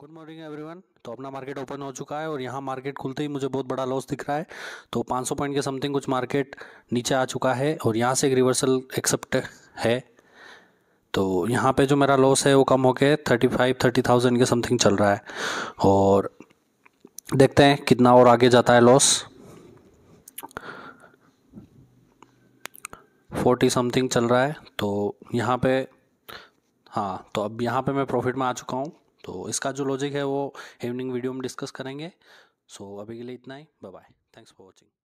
good morning everyone तो अपना market open हो चुका है और यहाँ मार्केट खुलते ही मुझे बहुत बड़ा लॉस दिख रहा है तो 500 पॉइंट के समथिंग कुछ मार्केट नीचे आ चुका है और यहाँ से एक रिवर्सल एक्सेप्ट है तो यहाँ पे जो मेरा लॉस है वो कम हो के थर्टी फाइव थर्टी थाउजेंड के समथिंग चल रहा है और देखते हैं कितना और आगे जाता है लॉस फोर्टी समथिंग चल रहा है तो यहाँ पे हाँ तो अब यहाँ पे मैं प्रॉफिट में आ चुका हूँ तो इसका जो लॉजिक है वो इवनिंग वीडियो में डिस्कस करेंगे सो so, अभी के लिए इतना ही bye bye thanks for watching